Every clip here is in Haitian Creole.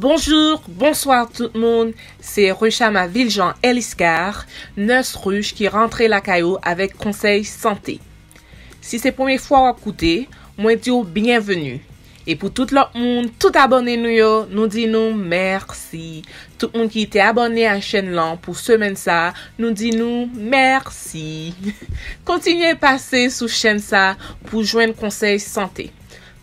Bonjou, bonsoir tout moun, se Ruchama Viljan Eliskar, nòs ruch ki rentre lakayo avèk konsey santè. Si se pounye fwa wakoute, mwen diyo byenvenu. E pou tout lop moun, tout abonnen nou yo, nou di nou mersi. Tout moun ki te abonnen an chen lan pou semen sa, nou di nou mersi. Kontinye pase sou chen sa pou jwen konsey santè.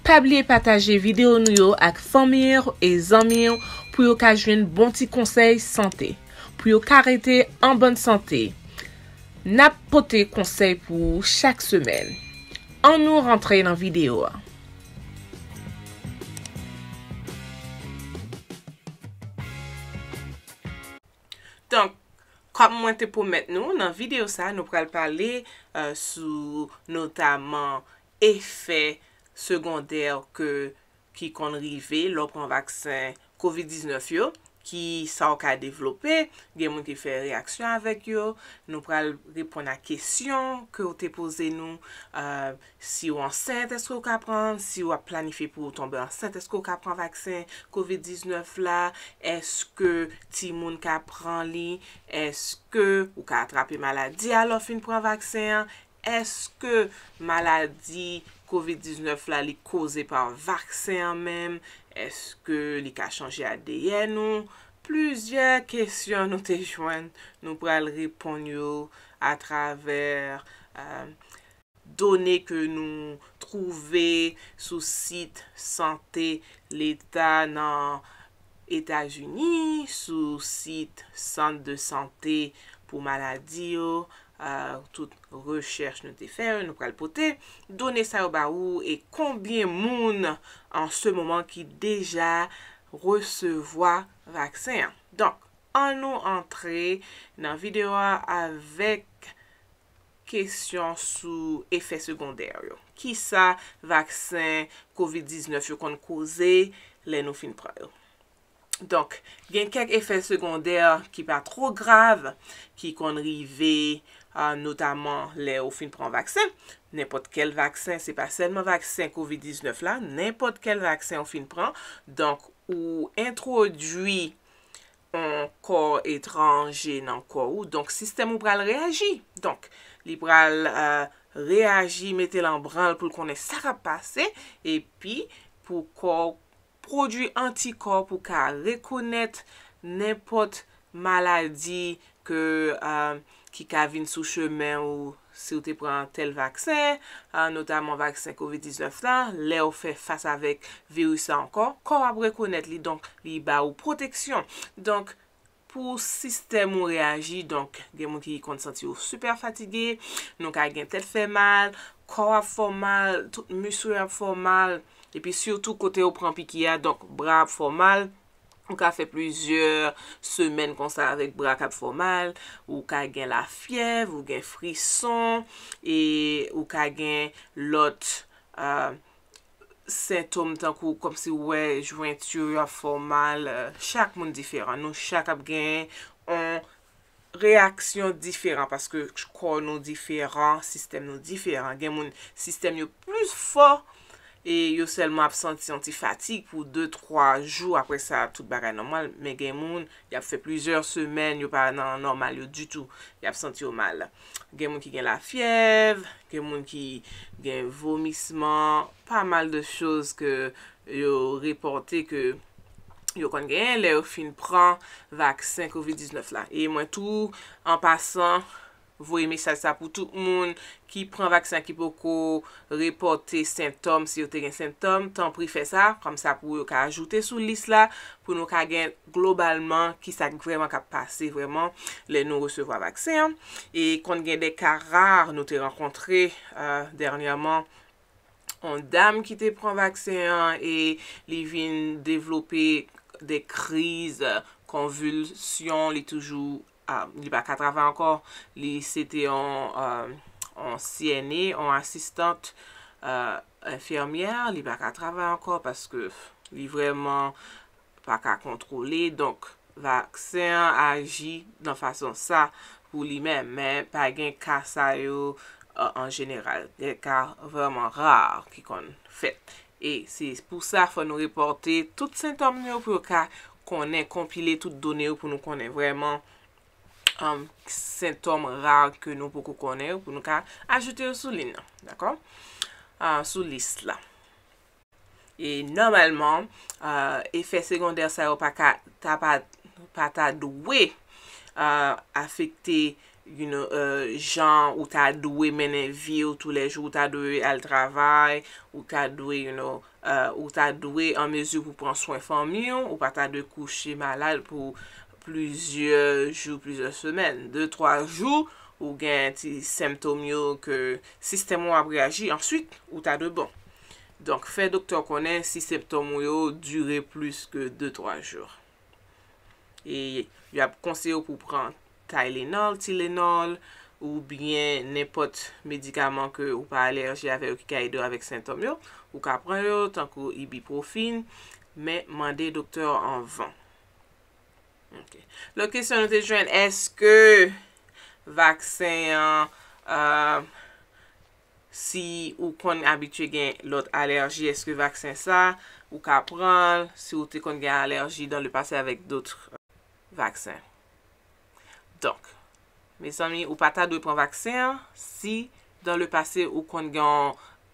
Pabli e pataje videyo nou yo ak famir e zanmi yo pou yo ka jwen bon ti konsey sante. Pou yo ka rete an bon sante. Napote konsey pou chak semen. An nou rentre nan videyo. Donk, kap mwen te pou met nou nan videyo sa nou pral pale euh, sou notaman efèk segondèr ki kon rive lò pran vaksen COVID-19 yo, ki sa ou ka developè, gen moun ki fè reaksyon avèk yo, nou pral repon a kesyon, ke ou te pose nou, euh, si ou ansènt, eske ou ka pran, si ou a planifi pou ou tombe ansènt, eske ou ka pran vaksen COVID-19 la, eske ti moun ka pran li, eske ou ka atrape maladi alò fin pran vaksen, eske maladi... COVID-19 la li koze pa wakse an menm, eske li ka chanje ADN ou? Pluzyer kesyon nou te jwen nou pral ripon yo a traver euh, donen ke nou trouve sou sit sante l'eta nan Etajuni, sou sit sante de sante pou maladi yo. Tout recherche nou te fè, nou pral pote, donè sa yo ba ou, e konbyen moun an se moun ki deja resevoa vaksen. Donk, an nou antre nan videwa avèk kesyon sou efè sekondèryo. Ki sa vaksen COVID-19 yo kon kouze, lè nou fin pral yo. Donk, gen kek efè secondèr ki pa tro grave, ki kon rive, notaman, le ou fin pran vaksen, nenpot kel vaksen, se pa senman vaksen COVID-19 la, nenpot kel vaksen ou fin pran, donk, ou introdwi an kor etranje nan kor ou, donk, sistem ou pral reagi. Donk, li pral euh, reagi, mette lan pral pou konen sa rapase, e pi pou kor... prodwi antikor pou ka rekonet nepot maladi ki euh, ka vin sou chemen ou se ou te pren tel vaksen euh, notaman vaksen COVID-19 la le ou fe fasa vek virus la ankon kor ap rekonet li li ba ou proteksyon pou sistem ou reagi genmou ki yi konti santi ou super fatige nou ka gen tel fe mal kor ap fomal musul ap fomal epi sio tou kote ou pranpi ki a, donk bra ap formal, ou ka fe plizye semen kon sa avek bra kap formal, ou ka gen la fiev, ou gen frison, e ou ka gen lot euh, sintom tankou kom se ou wej jointu euh, formal, euh, chak moun diferan. Nou chak ap gen reaksyon diferan, paske kon nou diferan, gen moun sistem nou diferan, gen moun sistem yo plus fòr E yo selman ap senti anti-fatig pou 2-3 jou apwe sa tout bare anormal. Men gen moun, y ap fe plizeur semen, yo pa nan anormal yo du tout. Y ap senti yo mal. Gen moun ki gen la fiev, gen moun ki gen vomisman, pa mal de chos ke yo reporte ke yo kon gen, le yo fin pran vaksin COVID-19 la. E mwen tou, an pasan... Voi misal sa pou tout moun ki pran vaksan ki pou ko reporte sintom, si yo te gen sintom, tan pri fe sa, kom sa pou yo ka ajoute sou lis la, pou nou ka gen globalman ki sa vreman ka pase vreman le nou resevo a vaksan. E kont gen de ka rar nou te renkontre, euh, dernyaman, an dam ki te pran vaksan, e li vin devlope de kriz, konvulsyon, li toujou, li baka travè ankor, li sète an sienè, an asistante enfermyè, li baka travè ankor, paske li vreman baka kontrole, donk, vaksè an aji nan fason sa, pou li men, men, pa gen kasa yo an euh, jenèral, gen ka vreman rar ki kon fèt. E, si, pou sa, fò nou riportè tout sèntom nou, pou kè konè kompile tout donè yo pou nou konè vreman sintom rar ke nou pou kou kone ou pou nou ka ajote ou sou lina, d'akon? Sou list la. E normalman, efè sekondèr sa yo pa ta pa ta douwe afekte, you know, jan uh, ou ta douwe menen vi ou tou le jou ou ta douwe al travay, ou ta douwe, you know, ou ta douwe an mezou pou pran swen fanmyon, ou pa ta douwe kouche malal pou... pluzye jou, pluzye semen. De twa jou, ou gen ti semptom yo ke sistemo ap reagi answik ou ta de bon. Donk, fe doktor konen si semptom yo dure plus ke de twa jou. E, yo ap konseyo pou pran Tylenol, Tilenol, ou bien nepot medikaman ke ou pa alerji ave yo ki ka edo avek semptom yo, ou ka pran yo tanko ibiprofine, men mande doktor an van. Lo kesyon nou te jwen, eske vaksen euh, si ou kon abitue gen lot alerji, eske vaksen sa ou ka pral si ou te kon gen alerji dan le pase avèk dout vaksen. Donk, mes anmi ou pata dwe pran vaksen si dan le pase ou kon gen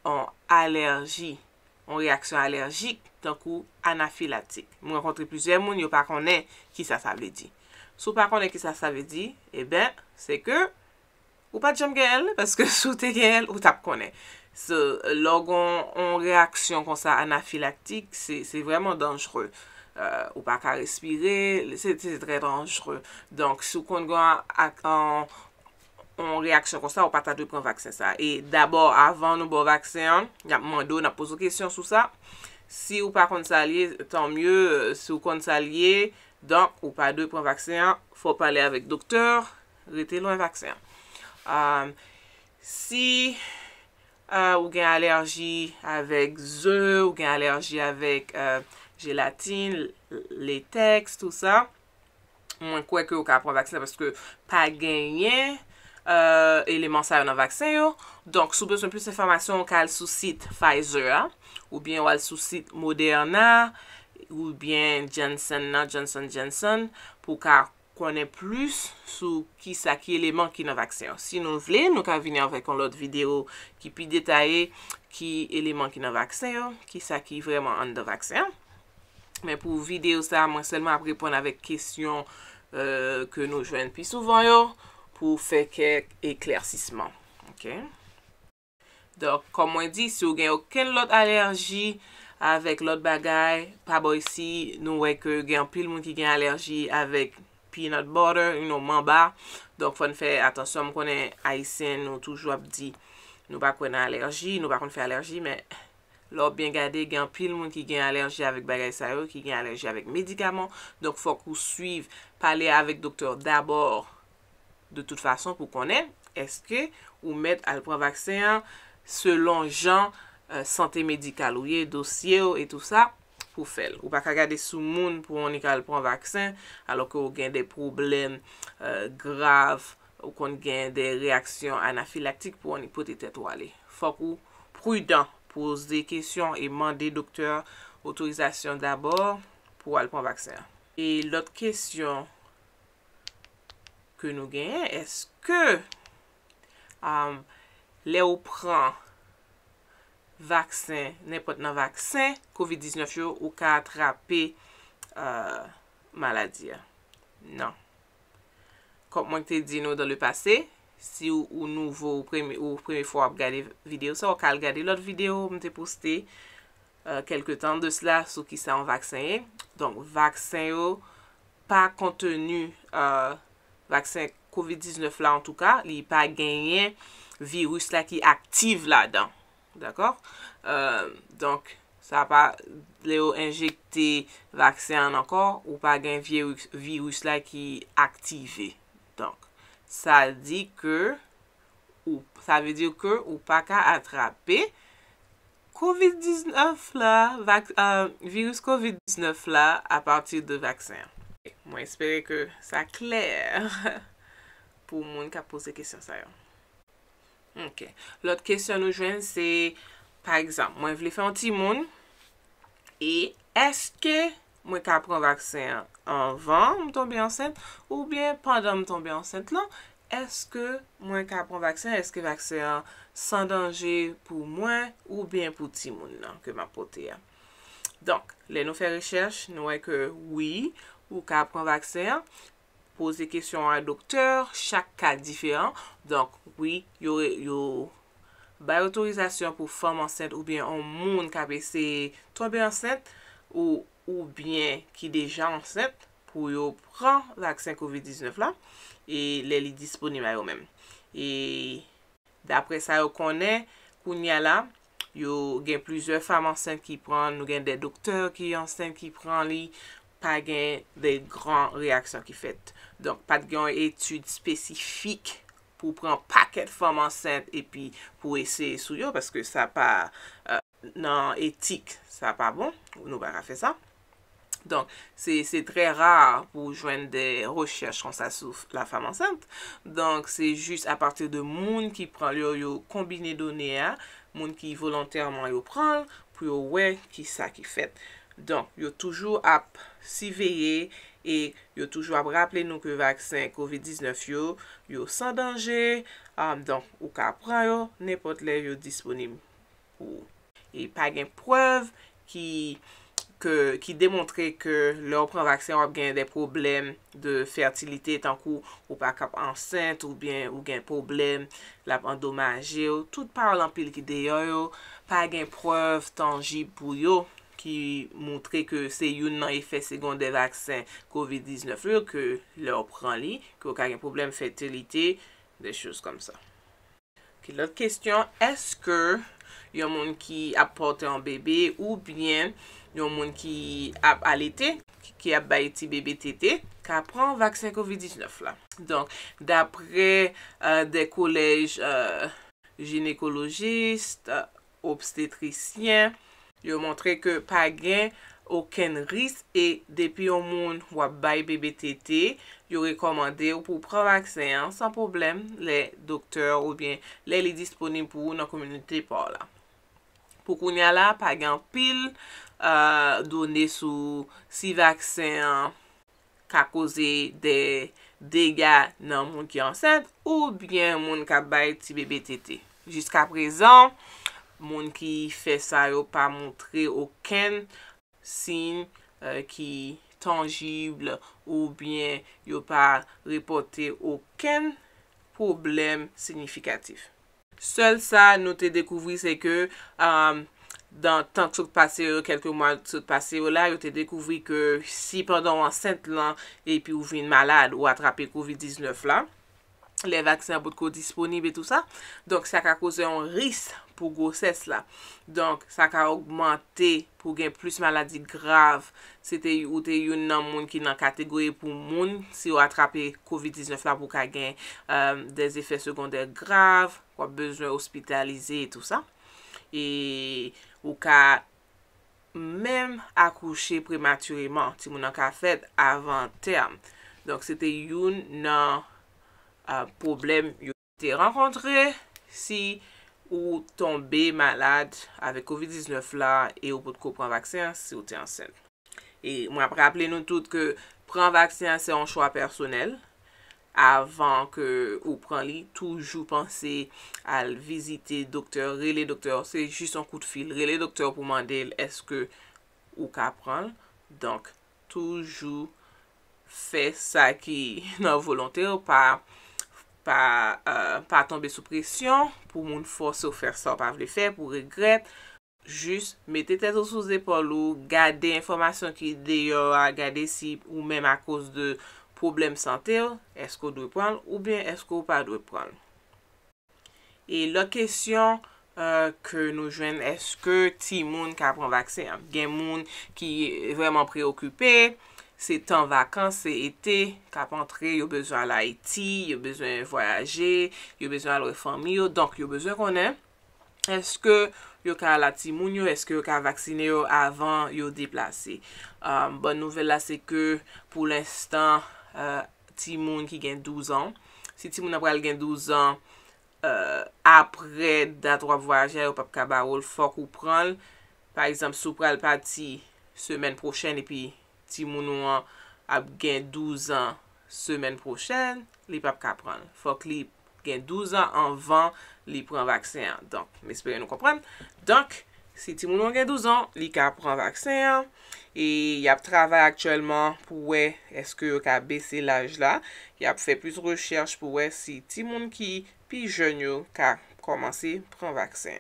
an alerji. an reaksyon alerjik, tan kou anafilatik. Mwenkontre plusye moun, yo pa konen ki sa sa ve di. Sou pa konen ki sa sa ve di, e ben, se ke, ou pa jom ge el, paske sou te ge el, ou tap konen. Se logon an reaksyon kon sa anafilatik, se vreman dangere. Euh, ou pa ka respire, se te dre dangere. Donk, sou konen akon, reaksyon kon sa, ou pa ta dwe pren vaksen sa. E dabor, avan nou bon vaksen, yap mwendo nan pouzou kesyon sou sa, si ou pa kon salye, tan mye, si ou kon salye, donk, ou pa dwe pren vaksen, fwa pale avik doktor, rete lwen vaksen. Euh, si euh, ou gen alerji avik ze, ou gen alerji avik jelatin, euh, le tekst, tout sa, mwen kweke ou ka pren vaksen, paske pa genyen, eleman euh, sa yo nan vaksen yo. Donk, sou bezon plus informasyon kal sou sit Pfizer a, ou bien wal sou sit Moderna, ou bien Janssen nan, Janssen, Janssen, pou ka konen plus sou ki sa ki eleman ki nan vaksen yo. Si nou vle, nou ka vini anvek an lot video ki pi detaye ki eleman ki nan vaksen yo, ki sa ki vreman an de vaksen. Men pou video sa, mwen selman aprepon avek kesyon ke nou jwen pi souvan yo, pou feke e klercisman. Ok? Dok, kom mwen di, si ou gen yon ken lot alerji avek lot bagay, pa bo yisi, nou wey ke gen pil moun ki gen alerji avek peanut butter, yon nou man ba. Dok, fwenn fe, atan son mwen konen a yisen, nou toujou ap di, nou pa konen alerji, nou pa konen fe alerji, men, lop bien gade, gen pil moun ki gen alerji avek bagay sa yo, ki gen alerji avek medikaman. Dok, fwenn kou suyv, pale avek doktor dabor De euh, tout fason pou konen, eske ou met alpon vaksen selon jan sante medikal ou ye dosye euh, ou etou sa pou fel. Ou pa kagade sou moun pou ane ka alpon vaksen alo ke ou gen de problem grave ou kon gen de reaksyon anafilaktik pou ane potet eto ale. Fok ou prudan pou se de kesyon e mande doktor otorizasyon d'abor pou alpon vaksen. E lote kesyon... ke nou genyen, eske lè ou pran vaksin, nè pot nan vaksin, COVID-19 yo ou ka atrapi euh, maladi ya. Nan. Komp mwen te di nou dan le pase, si ou nouvo, ou premi fwa ap gade video sa, ou kal gade lot video mte poste euh, kelke tan de sla sou ki sa an vaksin. Donk vaksin yo pa kontenu a euh, Vaksin COVID-19 la en tout ka, li pa genyen virus la ki aktive la dan. D'akor? Euh, Donk, sa pa le yo injekte vaksin an ankor ou pa genyen virus la ki aktive. Donk, sa di ke ou pa ka atrape virus COVID-19 la a patir de vaksin an. Mwen espere ke sa kler pou mwen ka pose kesyon sayon. Ok, lote kesyon nou jwen se, pa ekzam, mwen vle fe an ti moun, e eske mwen ka pran vaksen anvan mtombi ansen, ou bien pandan mtombi ansen lan, eske mwen ka pran vaksen, eske vaksen san dange pou mwen, ou bien pou ti moun lan ke ma pote ya. Donk, le nou fe recherche, nou e ke wii, Ou ka pran vaksen an, pose kesyon an dokter, chak ka diferan. Donk, oui, yo bay otorizasyon pou fam ansen ou bien an moun ka bese tobe ansen ou bien ki deja ansen pou yo pran vaksen COVID-19 la. E lè li disponim a yo men. E dapre sa yo konen, koun ya la, yo gen plizye fam ansen ki pran, nou gen de dokter ki ansen ki pran li... pa gen de gran reaksyon ki fet. Donk, pat gen etude spesifik pou pran paket fom ansante epi pou ese sou yo, paske sa pa euh, nan etik sa pa bon, nou ba rafen sa. Donk, se tre rar pou jwen de rechers kon sa sou la fom ansante. Donk, se jist aparte de moun ki pran yo yo kombine donea, moun ki volantèrman yo pran, pou yo wey ki sa ki fet. Donk, yo toujou ap si veye e yo toujou ap rappele nou ke vaksen COVID-19 yo, yo san dange, um, donk, ou ka ap rayo, nepot le yo disponib. E pa gen preuve ki demontre ke lor pran vaksen wap gen de problem de fertilite tankou ou pa kap ansent ou gen problem la pandomaje yo, tout par lan pil ki deyo yo, pa gen preuve tangib pou yo, ki moutre ke se yon nan efek segon de vaksen COVID-19 lor, ke lor pran li, ke ou kak yon problem fetelite, de chos kom sa. Ok, lor kestyon, eske yon moun ki ap pote an bebe, ou bien yon moun ki ap alete, ki ap bayeti bebe tete, ka pran vaksen COVID-19 la. Donk, dapre euh, de kolej euh, genekologist, obstetricyen, Yo montre ke pa gen oken ris e depi yon moun wap bay BBTT, yo rekomande ou pou pran vaksen, san problem, le doktor ou bien le li disponib pou nan komunite par la. Pou konya la, pa gen pil donen sou si vaksen ka koze de dega nan moun ki ansen, ou bien moun ka bay ti BBTT. Jiska prezon... Moun ki fe sa yo pa montre oken sin euh, ki tangible ou bien yo pa reporte oken problem signifikatif. Sele sa nou te dekouvri se ke euh, dan tan ksouk pase yo, kelke moun ksouk pase yo la, yo te dekouvri ke si pandan an sent lan e pi ou vin malade ou atrape COVID-19 la, le vaksin apot ko disponib et tout sa. Donk, sa ka kose yon ris pou goses la. Donk, sa ka augmente pou gen plus maladi grav. Se te yon nan moun ki nan kategori pou moun, se yo atrape COVID-19 la pou ka gen euh, des efek sekondel grav, kwa bezwen hospitalize et tout sa. E, ou ka men akouche prematuriman, ti moun an ka fet avan term. Donk, se te yon nan poublem yon te renkontre si ou tombe malade avek COVID-19 la e ou pot ko pran vaksin se ou te ansen. E mwen apre aple nou tout ke pran vaksin se an chwa personel avan ke ou pran li toujou panse al vizite doktor, re le doktor se jist an kout fil, re le doktor pou mandel eske ou ka pran. Donk toujou fe sa ki nan volonte ou pa. Euh, pa tombe sou presyon, pou moun fòsou fèr sa, pa vle fè, pou regret, jus mette tè zo sou zépolo, gade informasyon ki deyo a gade si ou mèm a kòs de problem santèl, esko dwe pran ou bien esko pa dwe pran. E lò kèsyon ke nou jwen eske ti moun ka pran vaksèm, gen moun ki vèman preokupè, Se tan vakans, se ete, kap antre, yo bezwen ala eti, yo bezwen voyaje, yo bezwen alo e fami yo, donk yo bezwen konen, eske yo ka ala timoun yo, eske yo ka vaksine yo avan yo deplase. Um, bon nouvel la se ke pou l'instant, uh, timoun ki gen 12 an. Se timoun uh, apre al gen 12 an, apre datro ap voyaje, yo pap kaba ou l fok ou pran, par exemple, sou pral pati semen prochen epi... ti moun wan ap gen 12 an semen prochen, li pa ap ka pran. Fok li gen 12 an anvan li pran vaksen. Donk, mespere nou kompran. Donk, si ti moun wan gen 12 an, li ka pran vaksen. E yap travè aktuellement pou wè eske yo ka bese laj la. Yap fè pwis recherch pou wè si ti moun ki pi jen yo ka komanse pran vaksen.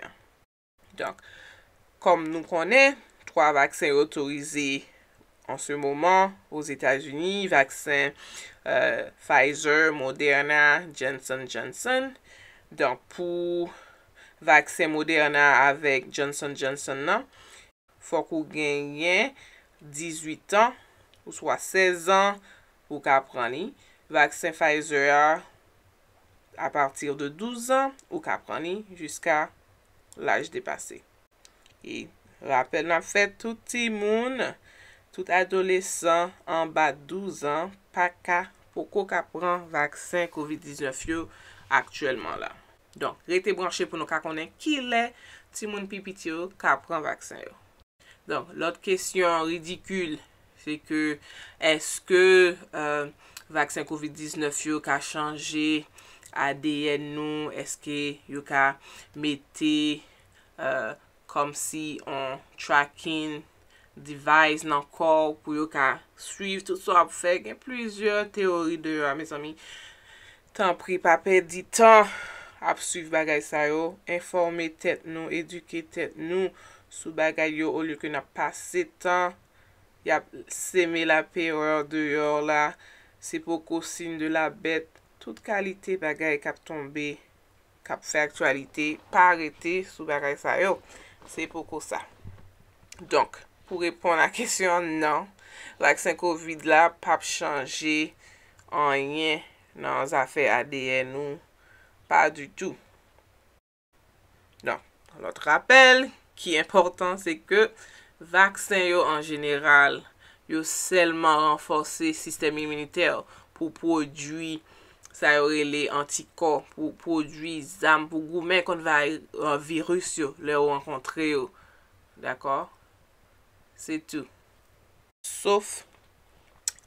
Donk, kom nou konè, 3 vaksen otorize lè. An se mouman, ouz Etasuni, vaksen euh, Pfizer, Moderna, Janssen, Janssen. Don pou vaksen Moderna avèk Janssen, Janssen nan, fòk ou genyen 18 an, ou swa 16 an, ou ka prani. Vaksen Pfizer a partir de 12 an, ou ka prani, jiska l'aj depase. E rappel nan fet touti moun, Tout adolesan an ba 12 an pa ka poko ka pran vaksin COVID-19 yo aktuelman la. Don, rete branche pou nou ka konen ki le ti moun pipityo ka pran vaksin yo. Don, lot kesyon ridikul se ke eske vaksin COVID-19 yo ka chanje ADN nou, eske yo ka mette kom si on tracking yo. devise nan kor pou yo ka suiv tout sou ap fek. Gen plizye teoride yo a me somi. Tan pri pa pedi tan ap suiv bagay sa yo. Informe tet nou, eduke tet nou sou bagay yo ou li ke nap pase tan. Yap seme la peror de yo la. Se poko sin de la bet. Tout kalite bagay kap tombe. Kap fe aktualite. Par ete sou bagay sa yo. Se poko sa. Donk. pou repon la kesyon, nan. Vaksen COVID la, pap chanje anyen nan zafè ADN ou pa du tout. Nan. Lote rappel, ki important, se ke vaksen yo an jeneral yo selman renforsè sistem imunite yo pou prodwi sa yore le antikor, pou prodwi zan pou goumen konvay an virus yo, le ou an kontre yo, d'akor? Se tou. Sof,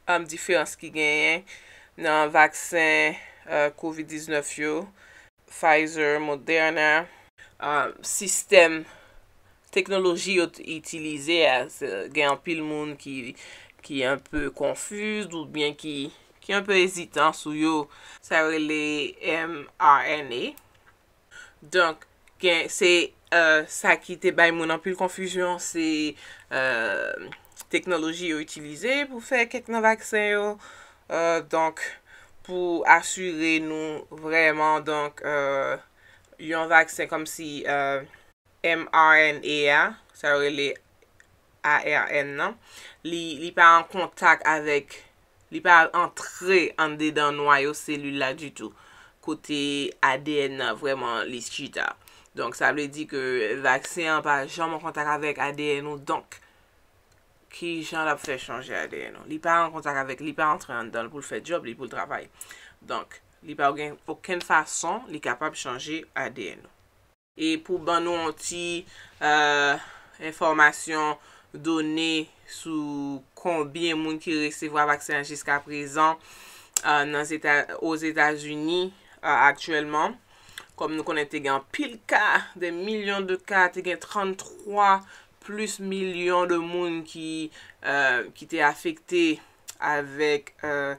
am difyans ki genyen nan vaksen euh, COVID-19 yo, Pfizer, Moderna, sistem, teknoloji yo itilize, gen an pil moun ki an pe konfuz, dout ben ki an pe ezitan sou yo, sa rele mRNA. E. Donk, gen se... Sa ki te bay moun anpil konfüjyon, se teknoloji yo itilize pou fek ek nan vaksen yo. Donk pou asyre nou vreman donk yon vaksen kom si euh, mRNA, sa yo rele ARN nan, li pa an kontak avek, li pa antre ande dan noyo selula du tout. Kote ADN nan vreman li skuta. Donk sa ble di ke vaksen pa jan mwen kontak avek ADN donk ki jan la pou fè chanje ADN. Li pa mwen kontak avek, li pa antren dan pou l fè job, li pou l travay. Donk, li pa ou gen pou ken fason li kapap chanje ADN. E pou ban nou an ti euh, informasyon donè sou konbyen moun ki resevwa vaksen jiska euh, prezan os Etats-Unis euh, aktuellement, Kom nou konen te gen pil ka, de milyon de ka, te gen 33 plus milyon de moun ki euh, te afekte avèk euh,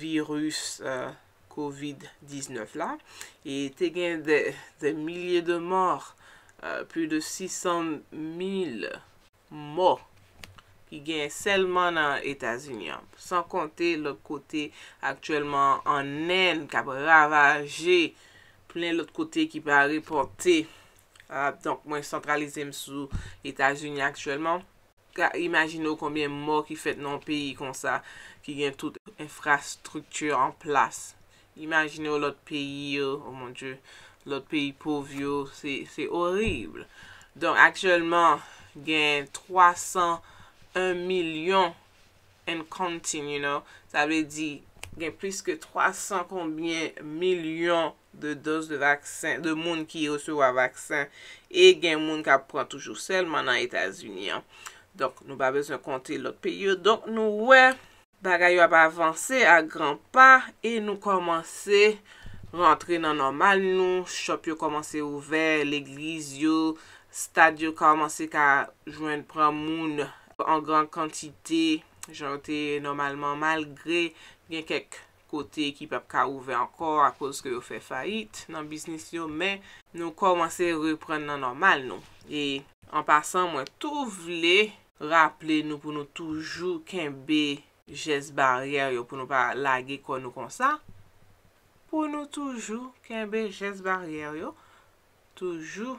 virus euh, COVID-19 la. E te gen de milyon de mòr, plus de 600.000 mòr ki gen selman nan Etats-Unis. San konte le kote aktuellement anen, kab ravaje. plen lot kote ki pa reporte. Euh, Donk, mwen sentralize m sou Etat-Unis aktuellement. Imaginou konbyen mò ki fet nan peyi kon sa, ki gen tout infrastrukture an plas. Imaginou lot peyi yo, oh, oh mon dieu, lot peyi povyo, se orible. Donk, aktuellement, gen 300, 1 milyon en kontin, you know, sa ve di, gen plus ke 300 konbyen milyon de dos de vaksin, de moun ki yo sou a vaksin e gen moun ka pran toujou sel man nan Etats-Unis an. Donk nou ba bezon konti lot peyo. Donk nou we, bagay yo a ba avanse a gran pa e nou komanse rentre nan normal nou. Shop yo komanse ouver, legliz yo, stad yo komanse ka jwen pran moun an gran kantite jante normalman malgre gen kek kote ki pep ka ouve ankor a kouz ke yo fe fayit nan bisnis yo, men nou koumanse repren nan normal nou. En pasan mwen tou vle, raple nou pou nou toujou kenbe jes baryer yo, pou nou pa lage kon nou konsa. Pou nou toujou kenbe jes baryer yo, toujou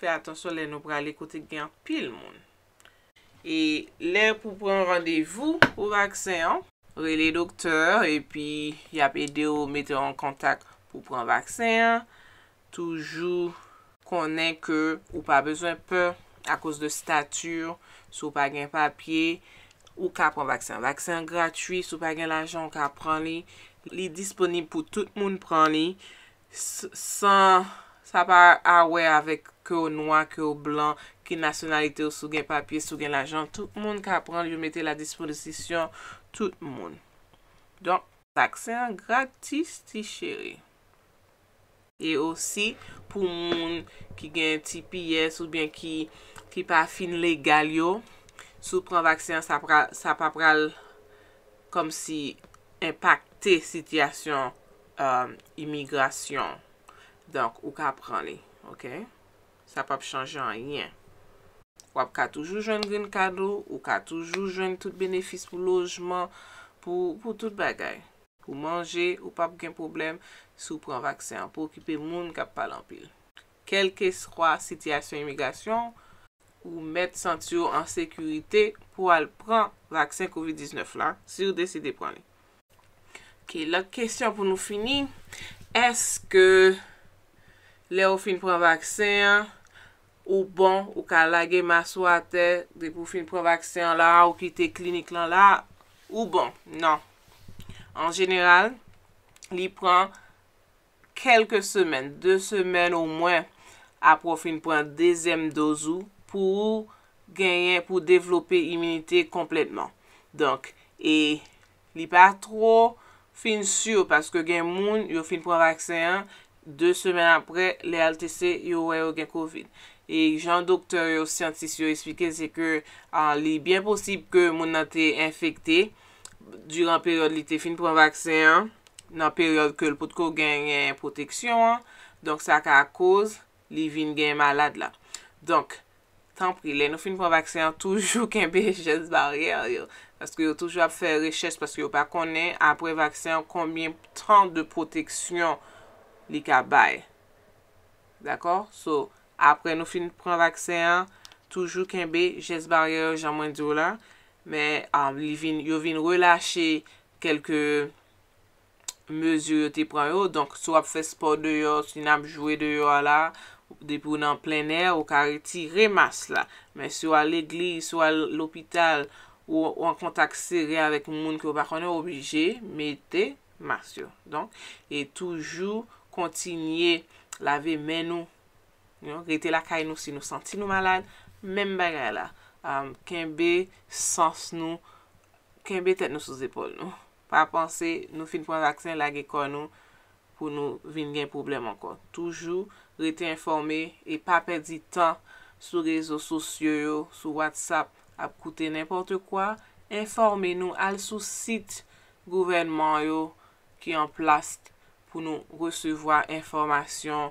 fe atonson lè nou prale kote gen pil moun. E lè pou pran randevou ou akseyon, Ve le dokteur e pi yap ede ou mette an kontak pou pran vaksen. Toujou konen ke ou pa bezon pe a kous de statur sou pa gen papye ou ka pran vaksen. Vaksen gratwi sou pa gen lajan ou ka pran li. Li disponib pou tout moun pran li. San sa pa awe avek ke ou noy, ke ou blan, ke nasyonalite ou sou gen papye, sou gen lajan. Tout moun ka pran li ou mette la disponisyon. Tout moun. Don, vaksen gratis ti chere. E osi, pou moun ki gen ti piye, sou bien ki pa fin le gal yo, sou pran vaksen, sa pa pral kom si impakte sityasyon euh, imigrasyon. Don, ou ka pran li, ok? Sa pa chanje an yen. Wap ka toujou joun green kado ou ka toujou joun tout benefis pou lojman pou tout bagay. Pou manje ou pap gen problem sou pran vaksen pou ekipe moun kap palan pil. Kelke sroa sityasyon imigasyon ou met santyo an sekurite pou al pran vaksen COVID-19 la si ou deside pran li. Ok, la kestyon pou nou fini. Eske lè ou fin pran vaksen? Ou bon, ou ka la gen maswa te, de pou fin pou vaksen la, ou ki te klinik lan la, ou bon, nan. En general, li pran kelke semen, de semen ou mwen, apou fin pran dezem dozu pou genyen, pou devlope imunite kompletman. Donk, e li pa tro fin sur, paske gen moun yo fin pou vaksen, de semen apre, le altese yo weyo gen COVID-19. E jan doktor yo siyantisi yo espike se ke li bien posib ke moun an te infekte duran peryode li te fin pou an vaksen, nan peryode ke l pou tko genyen proteksyon, donk sa ka akouz, li vin genyen malad la. Donk, tan prile, nou fin pou an vaksen toujou kempe jes baryer yo, paske yo toujou ap fè reches, paske yo pa konen apre vaksen, konbien tan de proteksyon li ka bay. Dakor? So... apre nou fin pran vaksen an, toujou kenbe, jes barye yo, jan mwen diyo la, men yo vin relache kelke mezur yo ti pran yo, sou ap fespo deyo, sou in ap jwe deyo la, depou nan plen er, ou kar etire mas la, men sou a legli, sou a l'opital, ou an kontak seri avèk moun ki wapakon yo, obije mette mas yo. Donk, e toujou kontinye lave men nou Rete lakay nou si nou santi nou malan, menm bagan la. Kenbe sens nou, kenbe tet nou sou zepol nou. Pa panse nou fin pou an vaksen la ge kon nou, pou nou vin gen problem ankon. Toujou, rete informe, e pa pedi tan sou rezo sosyo yo, sou WhatsApp, ap koute nipote kwa, informe nou al sou sit gouvenman yo ki an plast pou nou resevoa informasyon